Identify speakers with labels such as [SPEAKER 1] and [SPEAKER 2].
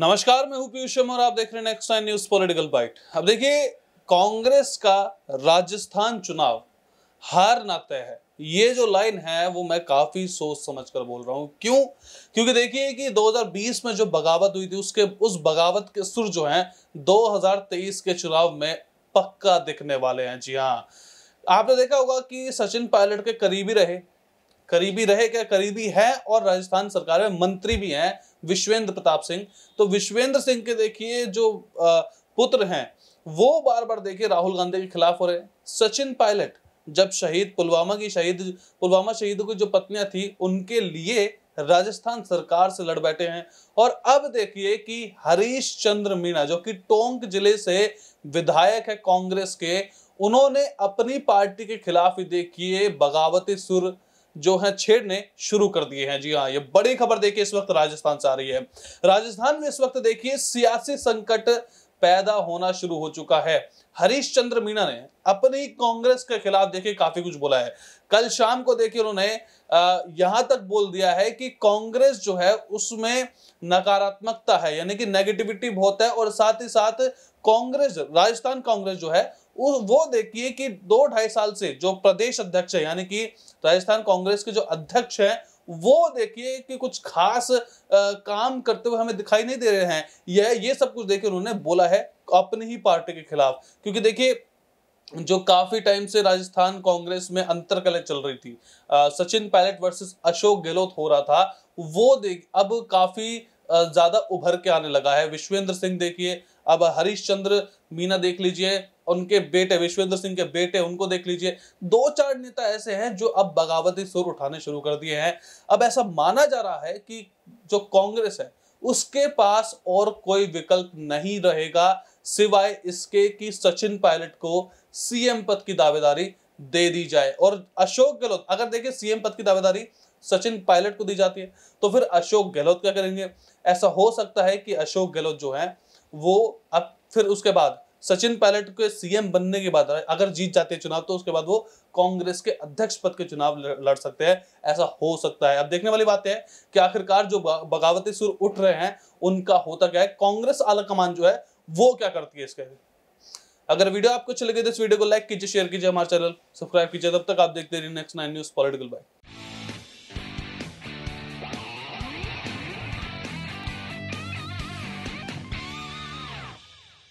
[SPEAKER 1] नमस्कार मैं हूं पीयूष और आप देख रहे हैं नेक्स्ट न्यूज पॉलिटिकल बाइट अब देखिए कांग्रेस का राजस्थान चुनाव हार ना तय है ये जो लाइन है वो मैं काफी सोच समझ कर बोल रहा हूँ क्यों क्योंकि देखिए कि 2020 में जो बगावत हुई थी उसके उस बगावत के सुर जो हैं 2023 के चुनाव में पक्का दिखने वाले हैं जी हाँ आपने देखा होगा कि सचिन पायलट के करीबी रहे करीबी रहे क्या करीबी है और राजस्थान सरकार में मंत्री भी हैं विश्वेंद्र प्रताप सिंह तो विश्वेंद्र सिंह के देखिए जो पुत्र हैं वो बार बार देखिए राहुल गांधी के खिलाफ हो रहे सचिन पायलट जब शहीद पुलवामा की शहीद पुलवामा शहीदों की जो पत्नियां थी उनके लिए राजस्थान सरकार से लड़ बैठे हैं और अब देखिए कि हरीश चंद्र मीणा जो कि टोंक जिले से विधायक है कांग्रेस के उन्होंने अपनी पार्टी के खिलाफ ही देखिए बगावती सुर जो है छेड़ने शुरू कर दिए हैं जी हाँ ये बड़ी खबर देखिए इस वक्त राजस्थान से आ रही है राजस्थान में इस वक्त देखिए सियासी संकट पैदा होना शुरू हो चुका है हरीश चंद्र मीणा ने अपनी कांग्रेस के खिलाफ देखिए काफी कुछ बोला है कल शाम को देखिए उन्होंने यहां तक बोल दिया है कि कांग्रेस जो है उसमें नकारात्मकता है यानी कि नेगेटिविटी बहुत है और साथ ही साथ कांग्रेस राजस्थान कांग्रेस जो है वो देखिए कि दो ढाई साल से जो प्रदेश अध्यक्ष है यानी कि राजस्थान कांग्रेस के जो अध्यक्ष हैं वो देखिए कि कुछ खास आ, काम करते हुए हमें दिखाई नहीं दे रहे हैं यह ये सब कुछ देखिए उन्होंने बोला है अपनी ही पार्टी के खिलाफ क्योंकि देखिए जो काफी टाइम से राजस्थान कांग्रेस में अंतरकलह चल रही थी सचिन पायलट वर्सेस अशोक गहलोत हो रहा था वो देख अब काफी ज्यादा उभर के आने लगा है विश्वेंद्र सिंह देखिए अब हरीश चंद्र मीना देख लीजिए उनके बेटे विश्वेंद्र सिंह के बेटे उनको देख लीजिए दो चार नेता ऐसे हैं जो अब बगावती सुर उठाने शुरू कर दिए हैं अब ऐसा माना जा रहा है कि जो कांग्रेस है उसके पास और कोई विकल्प नहीं रहेगा सिवाय इसके कि सचिन पायलट को सीएम पद की दावेदारी दे दी जाए और अशोक गहलोत अगर देखिए सीएम पद की दावेदारी सचिन पायलट को दी जाती है तो फिर अशोक गहलोत क्या करेंगे ऐसा हो सकता है कि अशोक गहलोत जो है वो अब फिर उसके बाद सचिन पायलट के सीएम बनने के बाद अगर जीत जाते हैं चुनाव तो उसके बाद वो कांग्रेस के अध्यक्ष पद के चुनाव लड़ सकते हैं ऐसा हो सकता है अब देखने वाली बात है कि आखिरकार जो बगावती सुर उठ रहे हैं उनका होता क्या है कांग्रेस आला कमान जो है वो क्या करती है इसके अगर वीडियो आपको अच्छी लगे तो इस वीडियो को लाइक कीजिए शेयर कीजिए हमारे चैनल सब्सक्राइब कीजिए तब तक आप देखते रहिए next nine news political by